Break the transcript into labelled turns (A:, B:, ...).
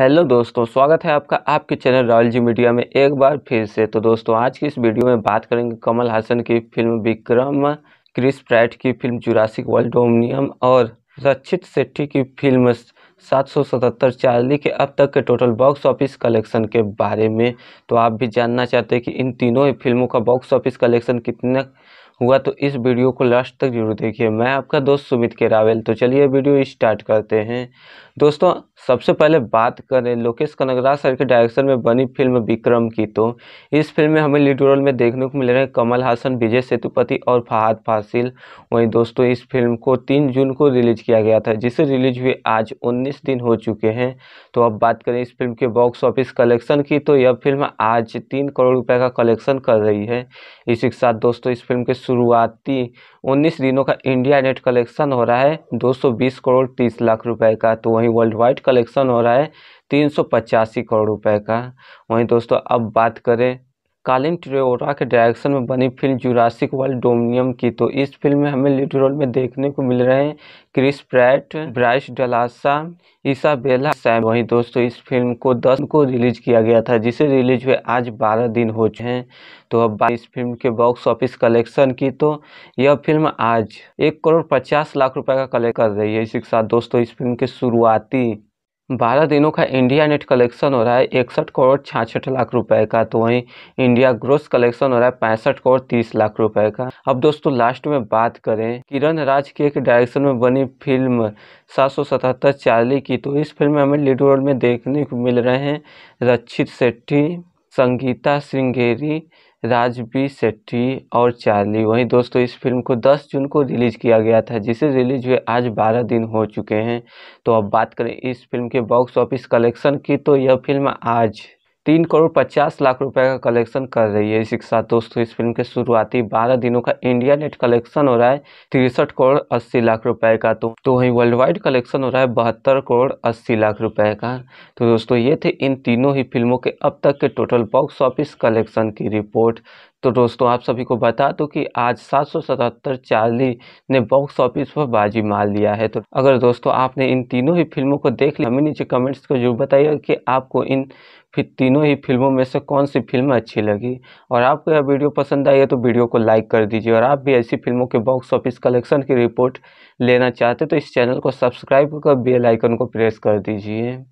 A: hello दोस्तों स्वागत है आपका आपके चैनल रॉयल जी मीडिया में एक बार फिर से तो दोस्तों आज की इस वीडियो में बात करेंगे कमल हासन की फिल्म विक्रम क्रिस प्रैट की फिल्म जुरासिक वर्ल्ड डोमिनियम और रक्षित सेट्टी की फिल्म सात सौ सतहत्तर चार्ली के अब तक के टोटल बॉक्स ऑफिस कलेक्शन के बारे में तो आप भी जानना चाहते हैं कि इन तीनों ही फिल्मों का बॉक्स ऑफिस कलेक्शन कितना हुआ तो इस वीडियो को लास्ट तक जरूर देखिए मैं आपका दोस्त सुमित के रावेल तो चलिए वीडियो स्टार्ट करते हैं दोस्तों सबसे पहले बात करें लोकेश कनगराज सर के डायरेक्शन में बनी फिल्म विक्रम की तो इस फिल्म में हमें लीड रोल में देखने को मिल रहे हैं कमल हासन विजय सेतुपति और फहाद फासिल वहीं दोस्तों इस फिल्म को तीन जून को रिलीज किया गया था जिसे रिलीज हुए आज उन्नीस दिन हो चुके हैं तो अब बात करें इस फिल्म के बॉक्स ऑफिस कलेक्शन की तो यह फिल्म आज तीन करोड़ रुपये का कलेक्शन कर रही है इसी के साथ दोस्तों इस फिल्म के शुरुआती 19 दिनों का इंडिया नेट कलेक्शन हो रहा है 220 करोड़ 30 लाख रुपए का तो वहीं वर्ल्ड वाइड कलेक्शन हो रहा है तीन करोड़ रुपए का वहीं दोस्तों अब बात करें कालिन ट्रेवरा के डायरेक्शन में बनी फिल्म जुरासिक वर्ल्ड डोमिनियम की तो इस फिल्म में हमें लीड रोल में देखने को मिल रहे हैं Chris Pratt Bryce Dallas Isabella Sam वहीं दोस्तों इस फिल्म को दस को रिलीज किया गया था जिसे रिलीज हुए आज बारह दिन हो चुके हैं तो अब इस फिल्म के बॉक्स ऑफिस कलेक्शन की तो यह फिल्म आज एक करोड़ पचास लाख रुपए का कलेक्ट कर रही है इसी के साथ दोस्तों इस फिल्म के शुरुआती बारह दिनों का इंडिया नेट कलेक्शन हो रहा है इकसठ करोड़ छियासठ लाख रुपए का तो वहीं इंडिया ग्रोस कलेक्शन हो रहा है पैंसठ करोड़ तीस लाख रुपए का अब दोस्तों लास्ट में बात करें किरण राज के एक डायरेक्शन में बनी फिल्म सात सौ सतहत्तर चाली की तो इस फिल्म में हमें लीड रोल में देखने को मिल रहे हैं रक्षित सेट्ठी संगीता श्रृंगेरी राजवी सेट्टी और चार्ली वहीं दोस्तों इस फिल्म को 10 जून को रिलीज़ किया गया था जिसे रिलीज हुए आज 12 दिन हो चुके हैं तो अब बात करें इस फिल्म के बॉक्स ऑफिस कलेक्शन की तो यह फिल्म आज तीन करोड़ पचास लाख रुपए का कलेक्शन कर रही है इसी के साथ दोस्तों इस फिल्म के शुरुआती बारह दिनों का इंडिया नेट कलेक्शन हो रहा है तिरसठ करोड़ अस्सी लाख रुपए का तो तो वहीं वर्ल्ड वाइड कलेक्शन हो रहा है बहत्तर करोड़ अस्सी लाख रुपए का तो दोस्तों ये थे इन तीनों ही फिल्मों के अब तक के टोटल बॉक्स ऑफिस कलेक्शन की रिपोर्ट तो दोस्तों आप सभी को बता दो कि आज सात सौ सतहत्तर चार्ली ने बॉक्स ऑफिस पर बाजी मार लिया है तो अगर दोस्तों आपने इन तीनों ही फिल्मों को देख लिया हमें नीचे कमेंट्स को जरूर बताइए कि आपको इन फिर तीनों ही फिल्मों में से कौन सी फिल्म अच्छी लगी और आपको यह वीडियो पसंद आई है तो वीडियो को लाइक कर दीजिए और आप भी ऐसी फिल्मों के बॉक्स ऑफिस कलेक्शन की रिपोर्ट लेना चाहते तो इस चैनल को सब्सक्राइब कर बेल आइकन को प्रेस कर दीजिए